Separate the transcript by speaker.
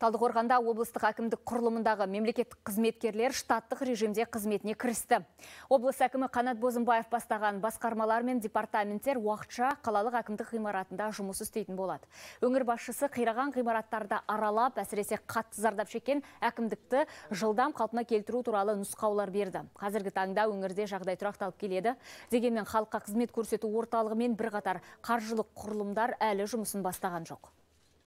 Speaker 1: Талдықорғанда облыстық әкімдік құрылымындағы мемлекеттік қызметкерлер штаттық режимде қызметіне кірісті. Облыс әкімі Қанат Бозымбаев бастаған басқармалар мен департаменттер уақытша қалалық әкімдік ғимаратында жұмыс істейтін болады. Өңір басшысы қираған ғимараттарды аралап, әсіресе қатты зардап шеккен әкімдікті жылдам қалпына келтіру туралы нұсқаулар берді. Қазіргі таңда өңірде жағдай тұрақталып келеді. Дегенмен халыққа қызмет көрсету орталығы мен бірқатар қаржылық құрылымдар әлі жұмысын бастаған жоқ